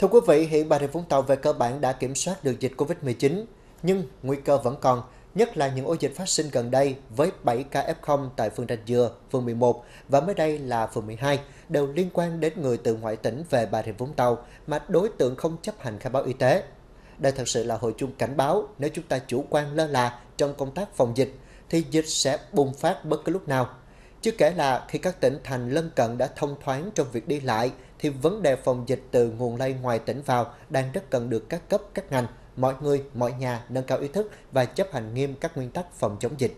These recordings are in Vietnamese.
Thưa quý vị, hiện Bà Rịa Vũng Tàu về cơ bản đã kiểm soát được dịch COVID-19, nhưng nguy cơ vẫn còn, nhất là những ổ dịch phát sinh gần đây với 7 ca F0 tại phường Rạch Dừa, phường 11 và mới đây là phường 12 đều liên quan đến người từ ngoại tỉnh về Bà Rịa Vũng Tàu mà đối tượng không chấp hành khai báo y tế. Đây thật sự là hội chung cảnh báo nếu chúng ta chủ quan lơ là trong công tác phòng dịch thì dịch sẽ bùng phát bất cứ lúc nào. Chưa kể là khi các tỉnh thành lân cận đã thông thoáng trong việc đi lại, thì vấn đề phòng dịch từ nguồn lây ngoài tỉnh vào đang rất cần được các cấp, các ngành, mọi người, mọi nhà nâng cao ý thức và chấp hành nghiêm các nguyên tắc phòng chống dịch.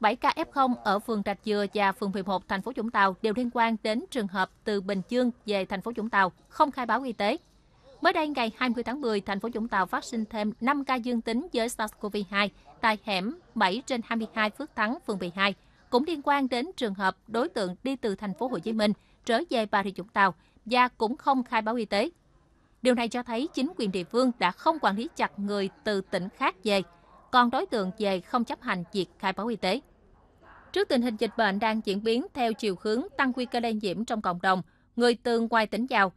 7 ca F0 ở phường Trạch Dừa và phường 11 thành phố Vũng Tàu đều liên quan đến trường hợp từ Bình Dương về thành phố Vũng Tàu không khai báo y tế. Mới đây ngày 20 tháng 10, thành phố Vũng Tàu phát sinh thêm 5 ca dương tính với SARS-CoV-2 tại hẻm 7 trên 22 Phước Thắng, phường 12 cũng liên quan đến trường hợp đối tượng đi từ thành phố Hồ Chí Minh trở về Bà Rịa Vũng Tàu và cũng không khai báo y tế. Điều này cho thấy chính quyền địa phương đã không quản lý chặt người từ tỉnh khác về, còn đối tượng về không chấp hành việc khai báo y tế. Trước tình hình dịch bệnh đang diễn biến theo chiều hướng tăng nguy cơ lây nhiễm trong cộng đồng, người từ ngoài tỉnh vào,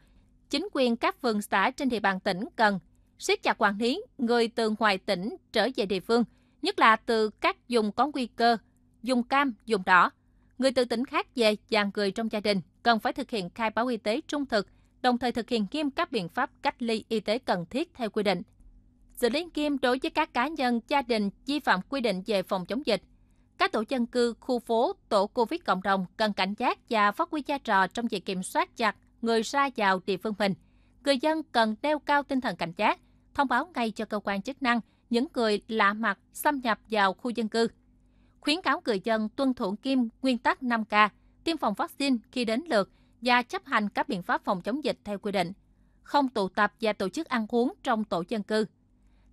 chính quyền các phường xã trên địa bàn tỉnh cần siết chặt quản lý người từ ngoài tỉnh trở về địa phương, nhất là từ các vùng có nguy cơ dùng cam, dùng đỏ. Người từ tỉnh khác về và người trong gia đình cần phải thực hiện khai báo y tế trung thực, đồng thời thực hiện nghiêm các biện pháp cách ly y tế cần thiết theo quy định. Xử lý nghiêm đối với các cá nhân, gia đình vi phạm quy định về phòng chống dịch. Các tổ dân cư, khu phố, tổ Covid cộng đồng cần cảnh giác và phát huy vai trò trong việc kiểm soát chặt người ra vào địa phương mình. Người dân cần đeo cao tinh thần cảnh giác, thông báo ngay cho cơ quan chức năng những người lạ mặt xâm nhập vào khu dân cư khuyến cáo người dân tuân thủ nghiêm nguyên tắc 5K, tiêm phòng vaccine khi đến lượt và chấp hành các biện pháp phòng chống dịch theo quy định, không tụ tập và tổ chức ăn uống trong tổ dân cư.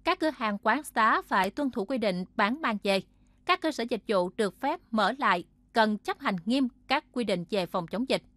Các cửa hàng quán xá phải tuân thủ quy định bán mang về. Các cơ sở dịch vụ được phép mở lại cần chấp hành nghiêm các quy định về phòng chống dịch.